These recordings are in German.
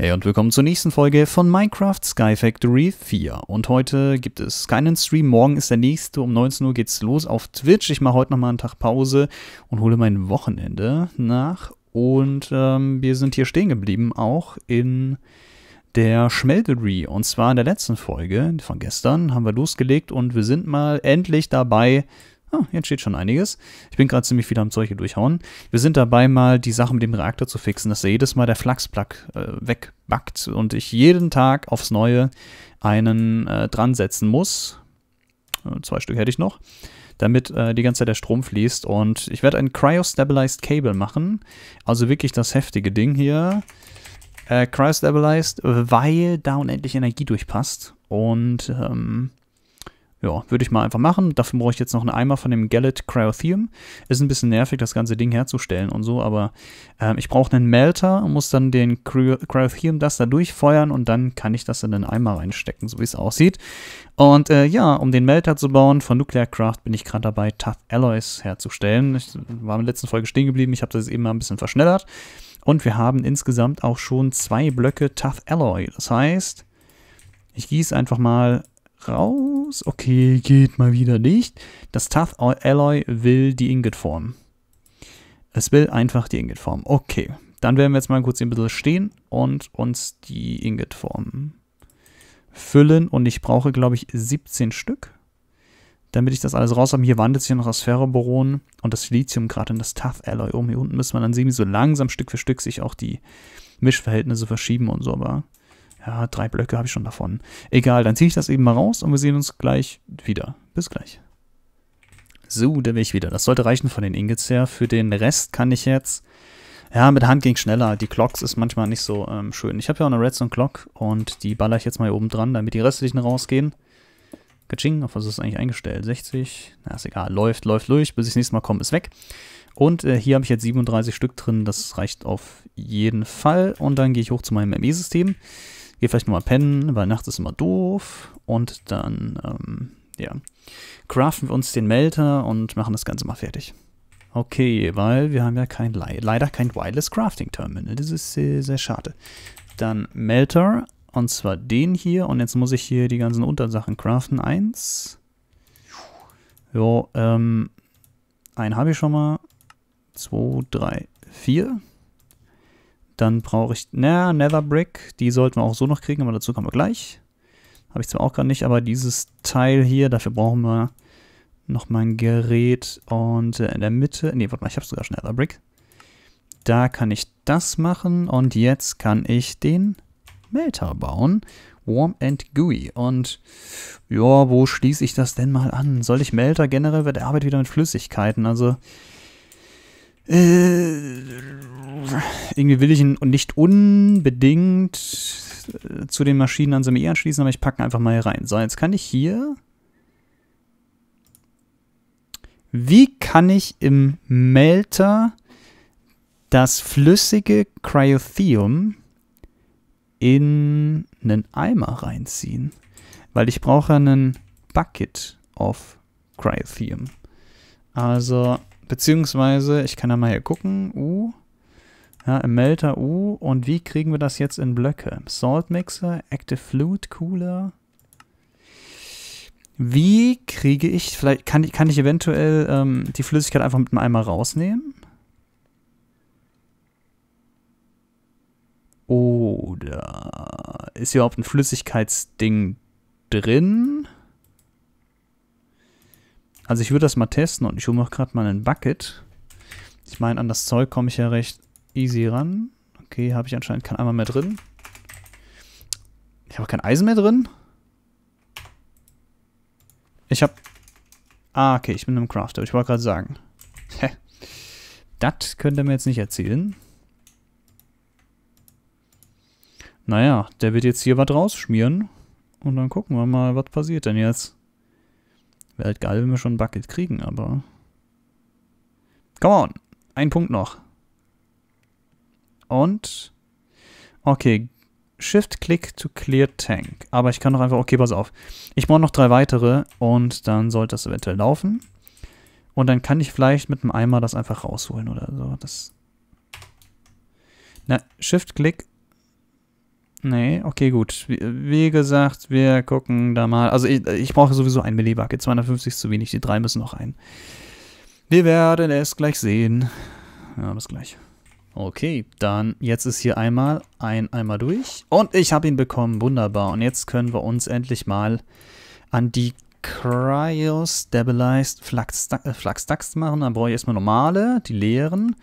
Hey und willkommen zur nächsten Folge von Minecraft Sky Factory 4. Und heute gibt es keinen Stream, morgen ist der nächste, um 19 Uhr geht's los auf Twitch. Ich mache heute nochmal einen Tag Pause und hole mein Wochenende nach. Und ähm, wir sind hier stehen geblieben, auch in der Schmeltery. Und zwar in der letzten Folge von gestern haben wir losgelegt und wir sind mal endlich dabei, Ah, jetzt steht schon einiges. Ich bin gerade ziemlich viel am Zeug hier durchhauen. Wir sind dabei, mal die Sache mit dem Reaktor zu fixen, dass er jedes Mal der Flachsplug äh, wegbackt und ich jeden Tag aufs Neue einen äh, dran setzen muss. Äh, zwei Stück hätte ich noch. Damit äh, die ganze Zeit der Strom fließt. Und ich werde ein Cryostabilized Cable machen. Also wirklich das heftige Ding hier. Äh, Cryo-Stabilized, weil da unendlich Energie durchpasst. Und ähm, ja, würde ich mal einfach machen. Dafür brauche ich jetzt noch einen Eimer von dem Gallet Cryotheum. Ist ein bisschen nervig, das ganze Ding herzustellen und so, aber äh, ich brauche einen Melter und muss dann den Cryotheum das da durchfeuern und dann kann ich das in den Eimer reinstecken, so wie es aussieht. Und äh, ja, um den Melter zu bauen von Nuclear Craft bin ich gerade dabei, Tough Alloys herzustellen. Ich war in der letzten Folge stehen geblieben, ich habe das eben mal ein bisschen verschnellert. Und wir haben insgesamt auch schon zwei Blöcke Tough Alloy. Das heißt, ich gieße einfach mal raus. Okay, geht mal wieder nicht. Das Tough Alloy will die Ingot-Form. Es will einfach die Ingot-Form. Okay, dann werden wir jetzt mal kurz hier ein bisschen stehen und uns die Ingot-Form füllen. Und ich brauche, glaube ich, 17 Stück, damit ich das alles raus habe. Hier wandelt sich noch das Ferroboron und das Lithium gerade in das Tough Alloy um. Hier unten müssen wir dann sehen, wie so langsam Stück für Stück sich auch die Mischverhältnisse verschieben und so. Aber ja, drei Blöcke habe ich schon davon. Egal, dann ziehe ich das eben mal raus und wir sehen uns gleich wieder. Bis gleich. So, da bin ich wieder. Das sollte reichen von den Ingots her. Für den Rest kann ich jetzt... Ja, mit der Hand ging schneller. Die Clocks ist manchmal nicht so ähm, schön. Ich habe ja auch eine Redstone Clock und die baller ich jetzt mal hier oben dran, damit die restlichen rausgehen. Kaching, auf was ist das eigentlich eingestellt? 60? Na, ist egal. Läuft, läuft durch. Bis ich das nächste Mal komme, ist weg. Und äh, hier habe ich jetzt 37 Stück drin. Das reicht auf jeden Fall. Und dann gehe ich hoch zu meinem ME-System gehe vielleicht nochmal pennen, weil nachts ist immer doof. Und dann, ähm, ja, craften wir uns den Melter und machen das Ganze mal fertig. Okay, weil wir haben ja kein, leider kein Wireless Crafting Terminal. Das ist sehr, sehr schade. Dann Melter, und zwar den hier. Und jetzt muss ich hier die ganzen Untersachen craften. Eins. Jo, ähm, einen habe ich schon mal. Zwei, drei, vier. Dann brauche ich, na, Netherbrick. Die sollten wir auch so noch kriegen, aber dazu kommen wir gleich. Habe ich zwar auch gar nicht, aber dieses Teil hier, dafür brauchen wir noch mal ein Gerät. Und äh, in der Mitte, nee, warte mal, ich habe sogar schon Netherbrick. Da kann ich das machen und jetzt kann ich den Melter bauen. Warm and GUI. Und ja, wo schließe ich das denn mal an? Soll ich Melter generell? Weil der arbeitet wieder mit Flüssigkeiten. Also äh, irgendwie will ich ihn nicht unbedingt äh, zu den Maschinen an seinem E anschließen, aber ich packe ihn einfach mal hier rein. So, jetzt kann ich hier... Wie kann ich im Melter das flüssige Cryotheum in einen Eimer reinziehen? Weil ich brauche einen Bucket of Cryotheum. Also Beziehungsweise, ich kann ja mal hier gucken, U, ja, im Melter U. Und wie kriegen wir das jetzt in Blöcke? Salt Mixer, Active Flute Cooler. Wie kriege ich, vielleicht kann, ich, kann ich eventuell ähm, die Flüssigkeit einfach mit einem Eimer rausnehmen? Oder ist hier überhaupt ein Flüssigkeitsding drin? Also ich würde das mal testen und ich hole mir auch gerade mal einen Bucket. Ich meine, an das Zeug komme ich ja recht easy ran. Okay, habe ich anscheinend kein Eimer mehr drin. Ich habe kein Eisen mehr drin. Ich habe... Ah, okay, ich bin im Crafter. Ich wollte gerade sagen. Hä? Das könnte ihr mir jetzt nicht erzählen. Naja, der wird jetzt hier was rausschmieren. Und dann gucken wir mal, was passiert denn jetzt. Wäre halt geil, wenn wir schon ein Bucket kriegen, aber... Come on! Ein Punkt noch. Und... Okay, Shift-Click to clear Tank. Aber ich kann doch einfach... Okay, pass auf. Ich brauche noch drei weitere und dann sollte das eventuell laufen. Und dann kann ich vielleicht mit einem Eimer das einfach rausholen oder so. Das... Na, Shift-Click Nee, okay, gut. Wie gesagt, wir gucken da mal. Also ich, ich brauche sowieso einen melee 250 ist zu wenig, die drei müssen noch ein. Wir werden es gleich sehen. Ja, bis gleich. Okay, dann jetzt ist hier einmal ein einmal durch. Und ich habe ihn bekommen, wunderbar. Und jetzt können wir uns endlich mal an die Cryo-Stabilized Flagstax äh, machen. Dann brauche ich erstmal normale, die leeren.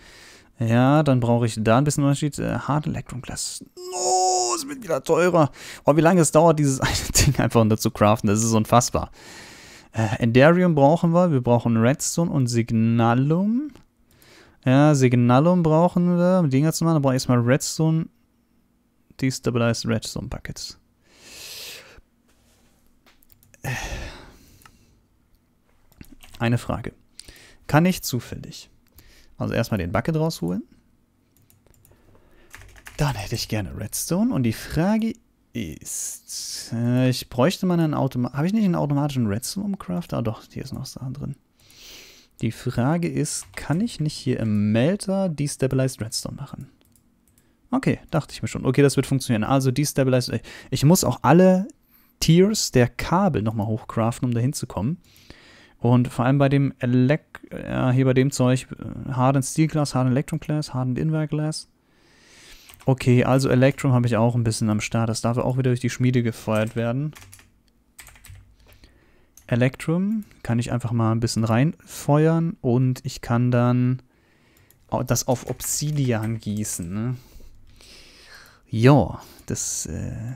Ja, dann brauche ich da ein bisschen Unterschied. Äh, Hard Electron Glass. No! oh, es wird wieder teurer. Oh, wie lange es dauert, dieses eine Ding einfach nur zu craften, das ist unfassbar. Äh, Enderium brauchen wir, wir brauchen Redstone und Signalum. Ja, Signalum brauchen wir, um Dinger zu machen, dann brauche ich erstmal Redstone, Destabilized Redstone Buckets. Äh. Eine Frage. Kann ich zufällig, also erstmal den Bucket rausholen, dann hätte ich gerne Redstone. Und die Frage ist, äh, ich bräuchte mal einen automatischen... Habe ich nicht einen automatischen Redstone-Crafter? Ah, doch, hier ist noch Sachen drin. Die Frage ist, kann ich nicht hier im Melter Destabilized Redstone machen? Okay, dachte ich mir schon. Okay, das wird funktionieren. Also Destabilized... Äh, ich muss auch alle Tiers der Kabel nochmal hochcraften, um da hinzukommen. Und vor allem bei dem Elek äh, hier bei dem Zeug, äh, Hardened Steel Glass, Hardened Electron Glass, Hardened Inver Glass. Okay, also Electrum habe ich auch ein bisschen am Start. Das darf auch wieder durch die Schmiede gefeuert werden. Electrum kann ich einfach mal ein bisschen reinfeuern und ich kann dann das auf Obsidian gießen. Ne? Ja, das äh,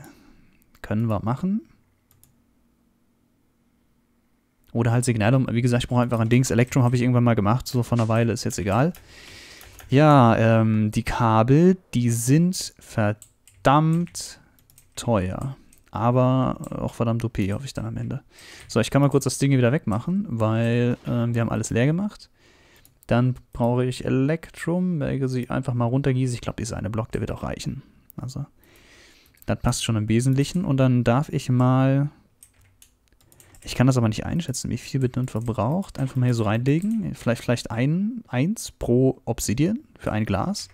können wir machen. Oder halt Signalum. Wie gesagt, ich brauche einfach ein Dings. Electrum habe ich irgendwann mal gemacht, so von einer Weile, ist jetzt egal. Ja, ähm, die Kabel, die sind verdammt teuer. Aber auch verdammt OP, hoffe ich dann am Ende. So, ich kann mal kurz das Ding hier wieder wegmachen, weil ähm, wir haben alles leer gemacht. Dann brauche ich Electrum, welche sie einfach mal runtergieße. Ich glaube, dieser eine Block, der wird auch reichen. Also, das passt schon im Wesentlichen. Und dann darf ich mal ich kann das aber nicht einschätzen, wie viel wird dann verbraucht. Einfach mal hier so reinlegen. Vielleicht, vielleicht ein, eins pro Obsidian für ein Glas.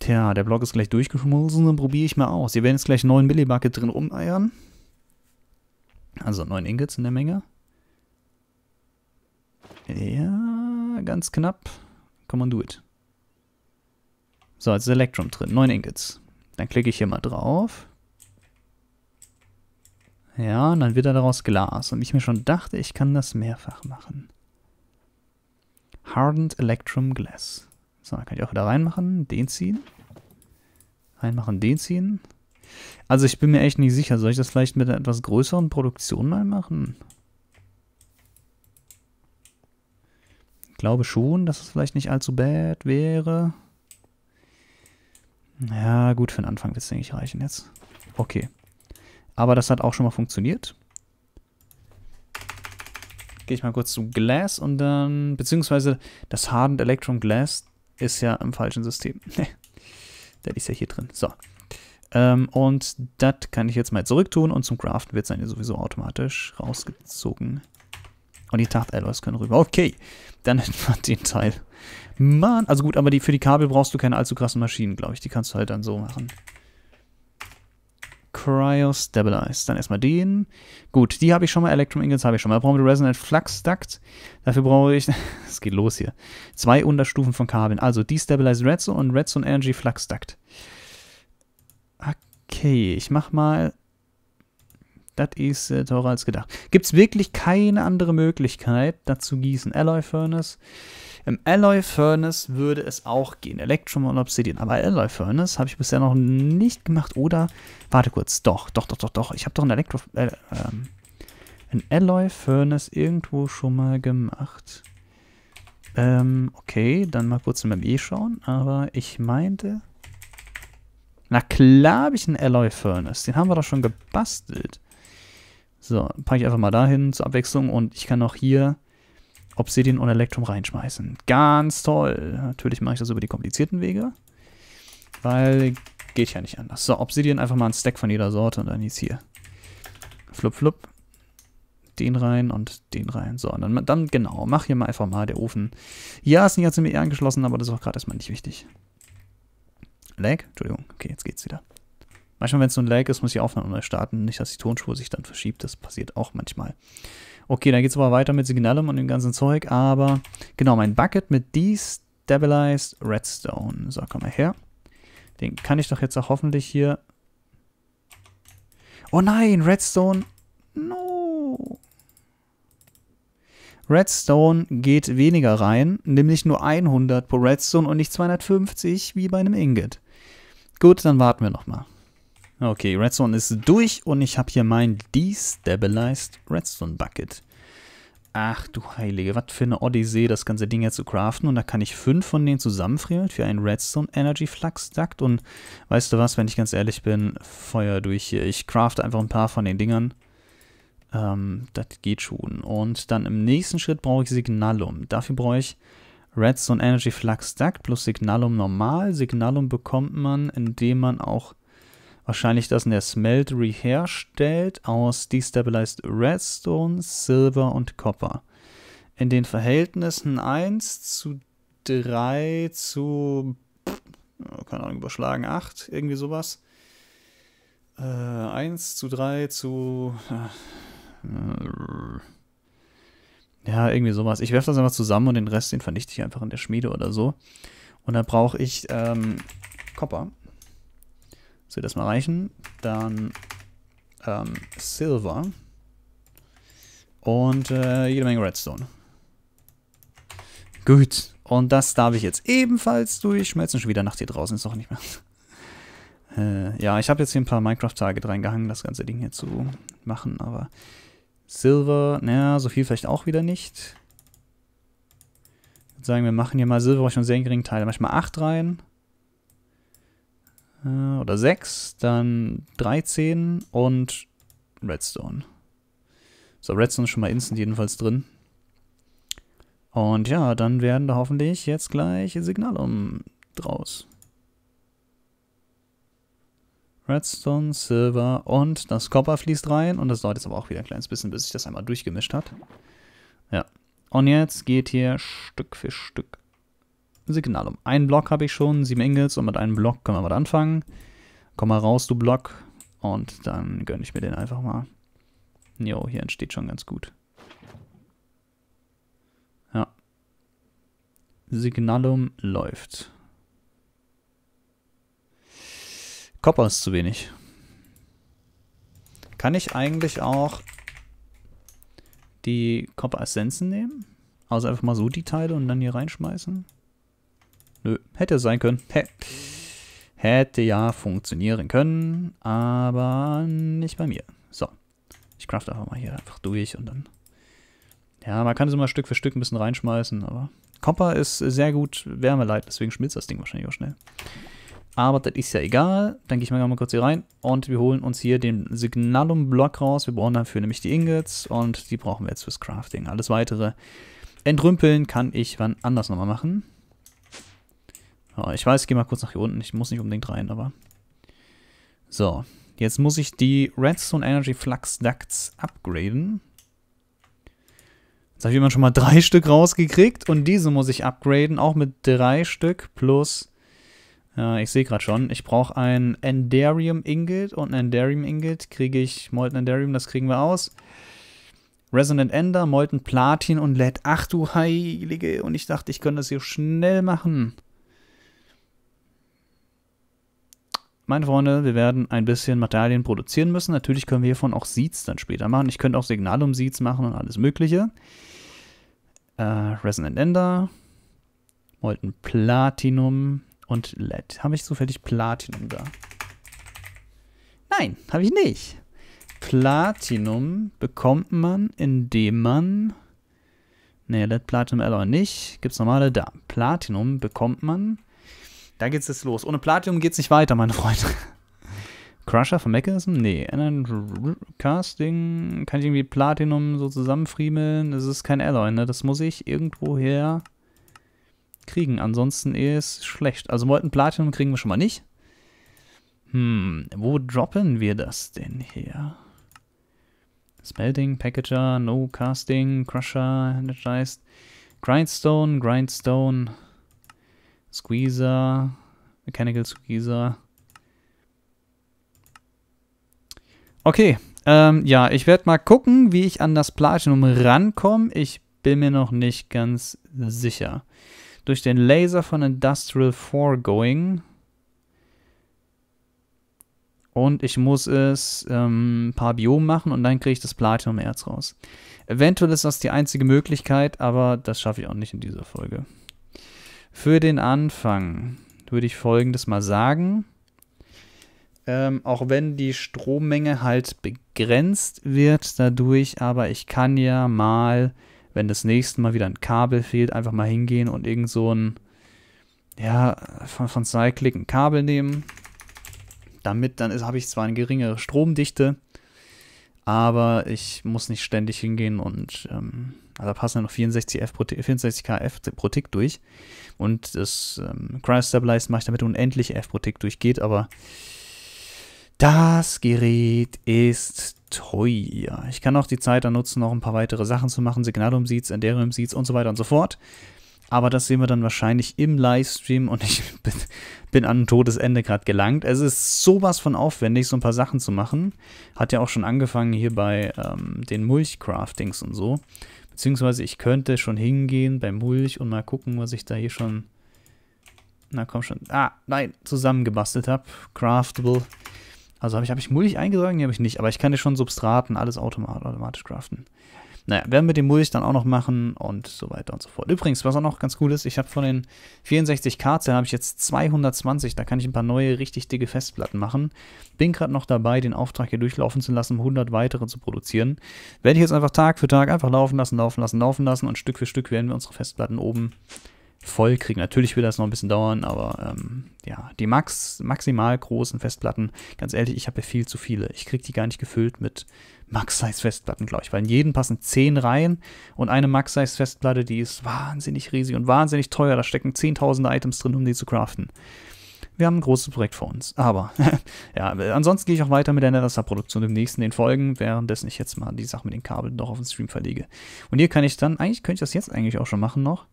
Tja, der Block ist gleich durchgeschmolzen, dann probiere ich mal aus. Hier werden jetzt gleich 9 Millibucket drin rumeiern. Also 9 Ingots in der Menge. Ja, ganz knapp. Come on, do it. So, jetzt ist Electrum drin. 9 Ingots. Dann klicke ich hier mal drauf. Ja, und dann wird er daraus Glas. Und ich mir schon dachte, ich kann das mehrfach machen. Hardened Electrum Glass. So, dann kann ich auch wieder reinmachen, den ziehen. Reinmachen, den ziehen. Also ich bin mir echt nicht sicher. Soll ich das vielleicht mit einer etwas größeren Produktion mal machen? Ich glaube schon, dass es vielleicht nicht allzu bad wäre. Ja, gut, für den Anfang wird es, denke ich, reichen jetzt. Okay. Aber das hat auch schon mal funktioniert. Gehe ich mal kurz zu Glass und dann, beziehungsweise das Hardened Electron Glass ist ja im falschen System. das ist ja hier drin. So. Ähm, und das kann ich jetzt mal zurück tun und zum Craften wird es dann hier sowieso automatisch rausgezogen. Und die tacht können rüber. Okay, dann hätten wir den Teil. Mann, also gut, aber die, für die Kabel brauchst du keine allzu krassen Maschinen, glaube ich. Die kannst du halt dann so machen. Cryo-Stabilize. Dann erstmal den. Gut, die habe ich schon mal. Electrum Ingots habe ich schon mal. Da brauchen wir Resonant Flux Duct. Dafür brauche ich, es geht los hier, zwei Unterstufen von Kabeln. Also Destabilize Redstone und Redstone Energy Flux Duct. Okay, ich mache mal das ist äh, teurer als gedacht. Gibt es wirklich keine andere Möglichkeit, dazu gießen? Alloy Furnace. Im Alloy Furnace würde es auch gehen. Electrum und Obsidian. Aber Alloy Furnace habe ich bisher noch nicht gemacht. Oder, warte kurz, doch, doch, doch, doch, doch. Ich habe doch ein Elektro... Äh, ähm, ein Alloy Furnace irgendwo schon mal gemacht. Ähm, okay, dann mal kurz in meinem E schauen. Aber ich meinte... Na klar habe ich einen Alloy Furnace. Den haben wir doch schon gebastelt. So, packe ich einfach mal dahin zur Abwechslung. Und ich kann auch hier Obsidian und Elektrum reinschmeißen. Ganz toll. Natürlich mache ich das über die komplizierten Wege, weil geht ja nicht anders. So, Obsidian einfach mal einen Stack von jeder Sorte und dann ist hier. Flup, flup. Den rein und den rein. So, und dann, dann genau, mach hier mal einfach mal der Ofen. Ja, ist nicht ganz mit angeschlossen, aber das ist auch gerade erstmal nicht wichtig. Lag? Entschuldigung. Okay, jetzt geht's wieder. Manchmal, wenn es so ein Lag ist, muss ich Aufnahme neu starten. Nicht, dass die Tonspur sich dann verschiebt. Das passiert auch manchmal. Okay, dann geht es aber weiter mit Signalum und dem ganzen Zeug, aber genau, mein Bucket mit Destabilized Redstone. So, komm mal her. Den kann ich doch jetzt auch hoffentlich hier... Oh nein, Redstone. No. Redstone geht weniger rein, nämlich nur 100 pro Redstone und nicht 250 wie bei einem Ingot. Gut, dann warten wir nochmal. Okay, Redstone ist durch und ich habe hier mein Destabilized Redstone Bucket. Ach du Heilige, was für eine Odyssee, das ganze Ding jetzt zu craften. Und da kann ich fünf von denen zusammenfrieren für einen Redstone Energy Flux Duct. Und weißt du was, wenn ich ganz ehrlich bin, Feuer durch hier. Ich crafte einfach ein paar von den Dingern. Ähm, das geht schon. Und dann im nächsten Schritt brauche ich Signalum. Dafür brauche ich Redstone Energy Flux Duct plus Signalum normal. Signalum bekommt man, indem man auch Wahrscheinlich das in der Smeltery herstellt aus Destabilized Redstone, Silver und Copper. In den Verhältnissen 1 zu 3 zu, keine Ahnung, überschlagen 8, irgendwie sowas. Äh, 1 zu 3 zu... Äh, ja, irgendwie sowas. Ich werfe das einfach zusammen und den Rest, den vernichte ich einfach in der Schmiede oder so. Und dann brauche ich ähm, Copper. Das wird erstmal reichen. Dann ähm, Silver. Und äh, jede Menge Redstone. Gut. Und das darf ich jetzt ebenfalls durchschmelzen. Schon wieder Nacht hier draußen ist doch nicht mehr. äh, ja, ich habe jetzt hier ein paar Minecraft-Tage reingehangen, das ganze Ding hier zu machen, aber Silver, naja, so viel vielleicht auch wieder nicht. Ich würde sagen, wir machen hier mal Silver, brauche ich einen sehr geringen Teil. Manchmal 8 rein. Äh, oder 6, dann 13 und Redstone. So, Redstone ist schon mal instant jedenfalls drin. Und ja, dann werden da hoffentlich jetzt gleich Signale um draus. Redstone, Silver und das Copper fließt rein. Und das dauert jetzt aber auch wieder ein kleines bisschen, bis sich das einmal durchgemischt hat. Ja. Und jetzt geht hier Stück für Stück Signal um. Einen Block habe ich schon, sieben Ingots und mit einem Block können wir was anfangen. Komm mal raus, du Block. Und dann gönne ich mir den einfach mal. Jo, hier entsteht schon ganz gut. Ja. Signalum läuft. Copper ist zu wenig. Kann ich eigentlich auch die Copper Essenzen nehmen? Also einfach mal so die Teile und dann hier reinschmeißen? Nö, hätte sein können. Hä. Hätte ja funktionieren können, aber nicht bei mir. So, ich crafte einfach mal hier einfach durch und dann... Ja, man kann es immer Stück für Stück ein bisschen reinschmeißen, aber... Copper ist sehr gut wärmeleit, deswegen schmilzt das Ding wahrscheinlich auch schnell. Aber das ist ja egal. Dann gehe ich mal, mal kurz hier rein und wir holen uns hier den Signalum-Block raus. Wir brauchen dafür nämlich die Ingots und die brauchen wir jetzt fürs Crafting. Alles weitere entrümpeln kann ich wann anders nochmal machen. Oh, ich weiß, ich gehe mal kurz nach hier unten. Ich muss nicht unbedingt rein, aber... So, jetzt muss ich die Redstone Energy Flux Ducts upgraden. Jetzt habe ich immer schon mal drei Stück rausgekriegt und diese muss ich upgraden, auch mit drei Stück plus, äh, ich sehe gerade schon, ich brauche ein Endarium Ingot und ein Endarium Ingot kriege ich, Molten Endarium, das kriegen wir aus. Resonant Ender, Molten Platin und LED. Ach du Heilige, und ich dachte, ich könnte das hier schnell machen. meine Freunde, wir werden ein bisschen Materialien produzieren müssen. Natürlich können wir hiervon auch Seeds dann später machen. Ich könnte auch Signal um Seeds machen und alles mögliche. Äh, Resonant Ender, Molten Platinum und LED. Habe ich zufällig Platinum da? Nein, habe ich nicht. Platinum bekommt man, indem man... Ne, LED Platinum Alloy nicht. Gibt's normale? Da. Platinum bekommt man, da geht's jetzt los. Ohne Platinum geht es nicht weiter, meine Freunde. Crusher von Mechanism? Nee. Casting? Kann ich irgendwie Platinum so zusammenfriemeln? Das ist kein Alloy, ne? Das muss ich irgendwoher kriegen. Ansonsten ist schlecht. Also wollten Platinum kriegen wir schon mal nicht. Hm, wo droppen wir das denn her? Smelting, Packager, No Casting, Crusher, Energized, Grindstone, Grindstone. Squeezer, Mechanical Squeezer. Okay, ähm, ja, ich werde mal gucken, wie ich an das Platinum rankomme. Ich bin mir noch nicht ganz sicher. Durch den Laser von Industrial Foregoing. Und ich muss es ähm, ein paar Biomen machen und dann kriege ich das Platinum-Erz raus. Eventuell ist das die einzige Möglichkeit, aber das schaffe ich auch nicht in dieser Folge. Für den Anfang würde ich folgendes mal sagen. Ähm, auch wenn die Strommenge halt begrenzt wird dadurch, aber ich kann ja mal, wenn das nächste Mal wieder ein Kabel fehlt, einfach mal hingehen und irgend so ein, ja, von, von Cyclic ein Kabel nehmen. Damit dann habe ich zwar eine geringere Stromdichte, aber ich muss nicht ständig hingehen und ähm, also da passen ja noch 64 F pro, 64K F pro Tick durch. Und das ähm, Cryos mache ich damit unendlich F pro Tick durchgeht, aber das Gerät ist teuer. Ich kann auch die Zeit dann nutzen, noch ein paar weitere Sachen zu machen, Signalum-Seeds, Enderium-Seeds und so weiter und so fort. Aber das sehen wir dann wahrscheinlich im Livestream und ich bin, bin an ein totes Ende gerade gelangt. Es ist sowas von aufwendig, so ein paar Sachen zu machen. Hat ja auch schon angefangen hier bei ähm, den Mulch-Craftings und so. Beziehungsweise ich könnte schon hingehen bei Mulch und mal gucken, was ich da hier schon... Na komm schon. Ah, nein, zusammengebastelt habe. Craftable. Also habe ich, hab ich Mulch eingetragen? Nee, habe ich nicht. Aber ich kann ja schon Substraten, alles automatisch craften. Naja, werden wir den Mulch dann auch noch machen und so weiter und so fort. Übrigens, was auch noch ganz cool ist, ich habe von den 64K-Zellen habe ich jetzt 220, da kann ich ein paar neue, richtig dicke Festplatten machen. Bin gerade noch dabei, den Auftrag hier durchlaufen zu lassen, um 100 weitere zu produzieren. Werde ich jetzt einfach Tag für Tag einfach laufen lassen, laufen lassen, laufen lassen und Stück für Stück werden wir unsere Festplatten oben voll kriegen. Natürlich wird das noch ein bisschen dauern, aber ähm, ja, die max, maximal großen Festplatten, ganz ehrlich, ich habe ja viel zu viele. Ich kriege die gar nicht gefüllt mit Max-Size-Festplatten, glaube ich, weil in jeden passen zehn Reihen und eine Max-Size-Festplatte, die ist wahnsinnig riesig und wahnsinnig teuer. Da stecken zehntausende Items drin, um die zu craften. Wir haben ein großes Projekt vor uns. Aber ja, ansonsten gehe ich auch weiter mit der Netherster-Produktion im nächsten den Folgen, währenddessen ich jetzt mal die Sache mit den Kabeln noch auf den Stream verlege. Und hier kann ich dann, eigentlich könnte ich das jetzt eigentlich auch schon machen noch.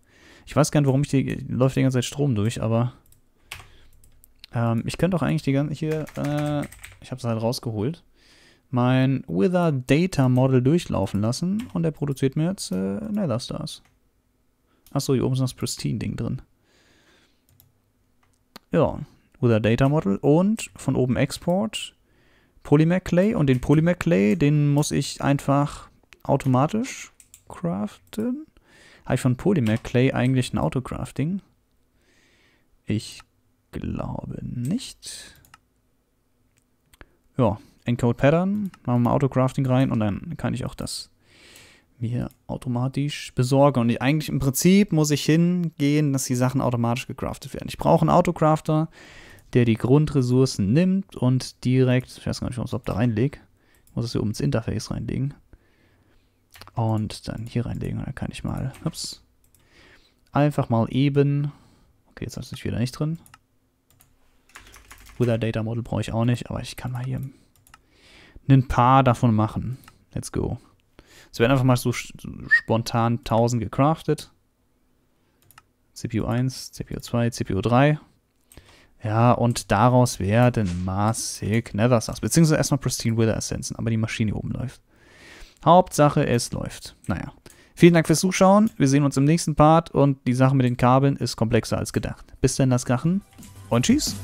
Ich weiß gar nicht, warum ich die, läuft die ganze Zeit Strom durch, aber ähm, ich könnte auch eigentlich die ganze, hier, äh, ich habe es halt rausgeholt, mein Wither Data Model durchlaufen lassen und der produziert mir jetzt äh, Nether Stars. Achso, hier oben ist noch das Pristine-Ding drin. Ja, Wither Data Model und von oben Export, Polymer Clay und den Polymer Clay, den muss ich einfach automatisch craften. Habe ich von Polymer Clay eigentlich ein Autocrafting? Ich glaube nicht. Ja, Encode Pattern, machen wir Autocrafting rein und dann kann ich auch das mir automatisch besorgen. Und ich, eigentlich im Prinzip muss ich hingehen, dass die Sachen automatisch gecraftet werden. Ich brauche einen Autocrafter, der die Grundressourcen nimmt und direkt, ich weiß gar nicht, ob ich es da reinlege, muss es hier oben ins Interface reinlegen. Und dann hier reinlegen und dann kann ich mal, ups, einfach mal eben, okay, jetzt ist es wieder nicht drin. Wither Data Model brauche ich auch nicht, aber ich kann mal hier ein paar davon machen. Let's go. Es werden einfach mal so spontan 1000 gecraftet. CPU 1, CPU 2, CPU 3. Ja, und daraus werden Massive Nether Stars, beziehungsweise erstmal Pristine Wither Essenzen, aber die Maschine oben läuft. Hauptsache, es läuft. Naja. Vielen Dank fürs Zuschauen. Wir sehen uns im nächsten Part und die Sache mit den Kabeln ist komplexer als gedacht. Bis dann, das Krachen und tschüss.